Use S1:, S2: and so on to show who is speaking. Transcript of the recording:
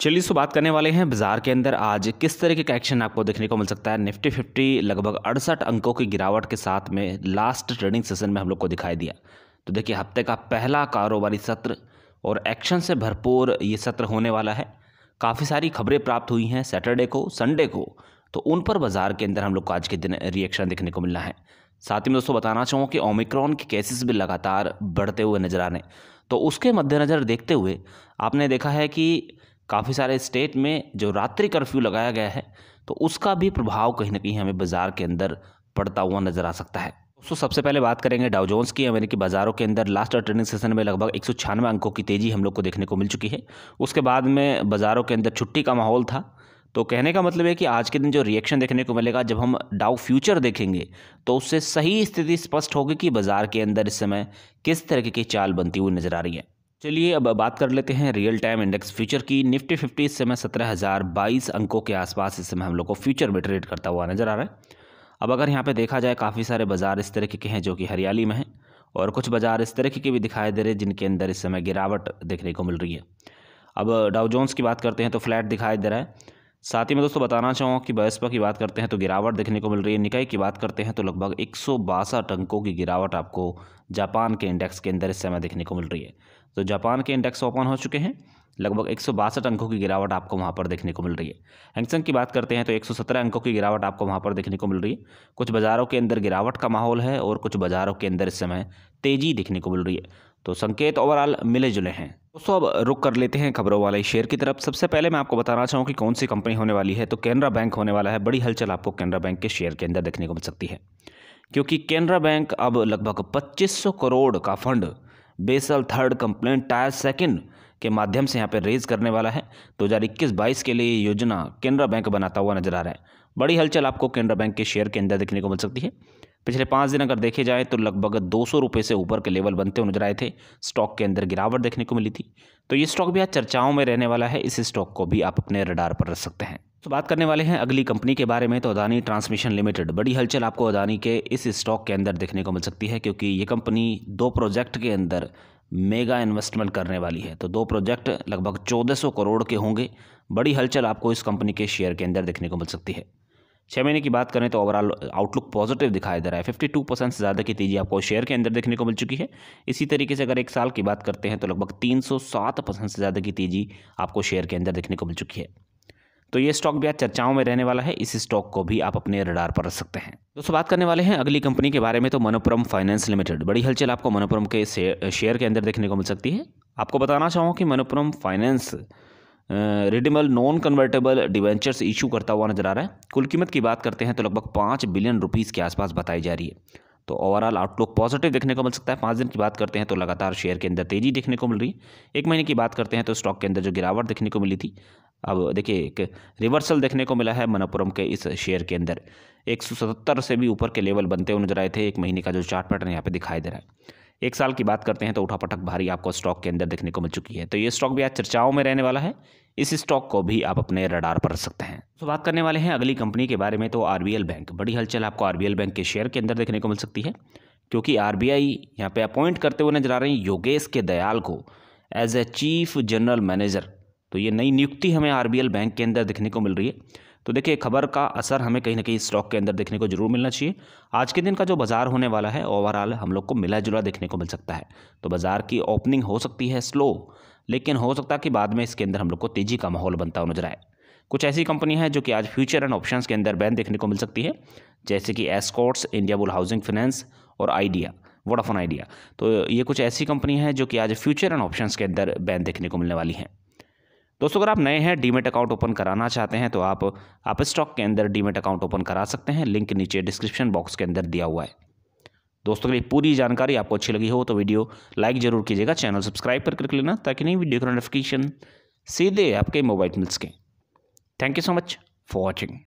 S1: चलिए सो बात करने वाले हैं बाजार के अंदर आज किस तरह का एक्शन आपको देखने को मिल सकता है निफ्टी फिफ्टी लगभग अड़सठ अंकों की गिरावट के साथ में लास्ट ट्रेडिंग सेशन में हम लोग को दिखाई दिया तो देखिए हफ्ते का पहला कारोबारी सत्र और एक्शन से भरपूर ये सत्र होने वाला है काफ़ी सारी खबरें प्राप्त हुई हैं सैटरडे को संडे को तो उन पर बाजार के अंदर हम लोग को आज के दिन रिएक्शन देखने को मिलना है साथ ही में दोस्तों बताना चाहूँ कि ओमिक्रॉन के केसेस भी लगातार बढ़ते हुए नजर आने तो उसके मद्देनज़र देखते हुए आपने देखा है कि काफ़ी सारे स्टेट में जो रात्रि कर्फ्यू लगाया गया है तो उसका भी प्रभाव कहीं ना कहीं हमें बाज़ार के अंदर पड़ता हुआ नज़र आ सकता है तो सबसे पहले बात करेंगे डाउजोन्स की अमेरिकी बाजारों के अंदर लास्ट ट्रेडिंग सेशन में लगभग एक अंकों की तेज़ी हम लोग को देखने को मिल चुकी है उसके बाद में बाज़ारों के अंदर छुट्टी का माहौल था तो कहने का मतलब है कि आज के दिन जो रिएक्शन देखने को मिलेगा जब हम डाउ फ्यूचर देखेंगे तो उससे सही स्थिति स्पष्ट होगी कि बाज़ार के अंदर इस समय किस तरीके की चाल बनती हुई नज़र आ रही है चलिए अब बात कर लेते हैं रियल टाइम इंडेक्स फ्यूचर की निफ्टी फिफ्टी इस समय सत्रह हज़ार बाईस अंकों के आसपास इस समय हम लोग को फ्यूचर में ट्रेड करता हुआ नज़र आ रहा है अब अगर यहाँ पे देखा जाए काफ़ी सारे बाजार इस तरीके के हैं जो कि हरियाली में हैं और कुछ बाजार इस तरीके के भी दिखाई दे रहे हैं जिनके अंदर इस समय गिरावट देखने को मिल रही है अब डाउजोन्स की बात करते हैं तो फ्लैट दिखाई दे रहा है साथ ही मैं दोस्तों बताना चाहूँगा कि बयस्पा की बात करते हैं तो गिरावट देखने को मिल रही है निकाय की बात करते हैं तो लगभग एक अंकों की गिरावट आपको जापान के इंडेक्स के अंदर इस समय देखने को मिल रही है तो जापान के इंडेक्स ओपन हो चुके हैं लगभग एक अंकों की गिरावट आपको वहाँ पर देखने को मिल रही है हैंगसंग की बात करते हैं तो 117 अंकों की गिरावट आपको वहाँ पर देखने को मिल रही है कुछ बाज़ारों के अंदर गिरावट का माहौल है और कुछ बाज़ारों के अंदर इस समय तेज़ी देखने को मिल रही है तो संकेत ओवरऑल मिले जुले हैं दोस्तों अब रुक कर लेते हैं खबरों वाले शेयर की तरफ सबसे पहले मैं आपको बताना चाहूँ कि कौन सी कंपनी होने वाली है तो कैनरा बैंक होने वाला है बड़ी हलचल आपको कैनरा बैंक के शेयर के अंदर देखने को मिल सकती है क्योंकि कैनरा बैंक अब लगभग 2500 करोड़ का fund Basel third compliant tier second के माध्यम से यहाँ पर रेज करने वाला है 2021-22 के लिए योजना केनरा बैंक बनाता हुआ नजर आ रहा है बड़ी हलचल आपको केनरा बैंक के शेयर के अंदर देखने को मिल सकती है पिछले पाँच दिन अगर देखे जाए तो लगभग दो सौ रुपये से ऊपर के लेवल बनते हुए नजर आए थे स्टॉक के अंदर गिरावट देखने को मिली थी तो ये स्टॉक भी आज चर्चाओं में रहने वाला है इस स्टॉक को भी आप अपने रडार पर रख सकते हैं तो बात करने वाले हैं अगली कंपनी के बारे में तो अदानी ट्रांसमिशन लिमिटेड बड़ी हलचल आपको अदानी के इस स्टॉक के अंदर देखने को मिल सकती है क्योंकि ये कंपनी दो प्रोजेक्ट के अंदर मेगा इन्वेस्टमेंट करने वाली है तो दो प्रोजेक्ट लगभग चौदह करोड़ के होंगे बड़ी हलचल आपको इस कंपनी के शेयर के अंदर देखने को मिल सकती है छः महीने की बात करें तो ओवरऑल आउटलुक पॉजिटिव दिखाई दे रहा है फिफ्टी टू परसेंट से ज़्यादा की तेजी आपको शेयर के अंदर देखने को मिल चुकी है इसी तरीके से अगर एक साल की बात करते हैं तो लगभग तीन सौ सात परसेंट से ज़्यादा की तेजी आपको शेयर के अंदर देखने को मिल चुकी है तो ये स्टॉक भी आज चर्चाओं में रहने वाला है इस स्टॉक को भी आप अपने रडार पर रख सकते हैं दोस्तों बात करने वाले हैं अगली कंपनी के बारे में तो मनोपुरम फाइनेंस लिमिटेड बड़ी हलचल आपको मनोपुरम के शेयर के अंदर देखने को मिल सकती है आपको बताना चाहूँ कि Manappuram finance redeemable non convertible debentures issue करता हुआ नजर आ रहा है कुल कीमत की बात करते हैं तो लगभग पाँच बिलियन रुपीज़ के आसपास बताई जा रही है तो ओवरऑल आउटलुक पॉजिटिव देखने को मिल सकता है पाँच दिन की बात करते हैं तो लगातार शेयर के अंदर तेज़ी देखने को मिल रही है एक महीने की बात करते हैं तो स्टॉक के अंदर जो गिरावट देखने को मिली थी अब देखिए एक रिवर्सल देखने को मिला है मनपुरम के इस शेयर के अंदर एक से भी ऊपर के लेवल बनते हुए नजर आए थे एक महीने का जो चार्ट पैटर्न यहाँ पे दिखाई दे रहा है एक साल की बात करते हैं तो उठापटक भारी आपको स्टॉक के अंदर देखने को मिल चुकी है तो ये स्टॉक भी आज चर्चाओं में रहने वाला है इस स्टॉक को भी आप अपने रडार पर रख सकते हैं तो बात करने वाले हैं अगली कंपनी के बारे में तो आर बैंक बड़ी हलचल आपको आर बैंक के शेयर के अंदर देखने को मिल सकती है क्योंकि आर बी आई यहाँ पर अपॉइंट करते हुए नजर आ रहे हैं योगेश के दयाल को as a chief general manager तो ये नई नियुक्ति हमें आर बैंक के अंदर देखने को मिल रही है तो देखिए खबर का असर हमें कहीं ना कहीं स्टॉक के अंदर देखने को जरूर मिलना चाहिए आज के दिन का जो बाजार होने वाला है ओवरऑल हम लोग को मिला जुला देखने को मिल सकता है तो बाजार की ओपनिंग हो सकती है स्लो लेकिन हो सकता है कि बाद में इसके अंदर हम लोग को तेजी का माहौल बनता हुआ नजर आए कुछ ऐसी कंपनी है जो कि आज फ्यूचर एंड ऑप्शन के अंदर बैन देखने को मिल सकती है जैसे कि Escorts Indiabulls housing finance और आइडिया वोडाफोन आइडिया तो ये कुछ ऐसी कंपनी है जो कि आज फ्यूचर एंड ऑप्शन के अंदर बैन देखने को मिलने वाली हैं दोस्तों अगर आप नए हैं डीमेट अकाउंट ओपन कराना चाहते हैं तो आप आप स्टॉक के अंदर डीमेट अकाउंट ओपन करा सकते हैं लिंक नीचे डिस्क्रिप्शन बॉक्स के अंदर दिया हुआ है दोस्तों के लिए पूरी जानकारी आपको अच्छी लगी हो तो वीडियो लाइक जरूर कीजिएगा चैनल सब्सक्राइब करके क्लिक लेना ताकि नई वीडियो का नोटिफिकेशन सीधे आपके मोबाइल मिल सकें thank you so much for watching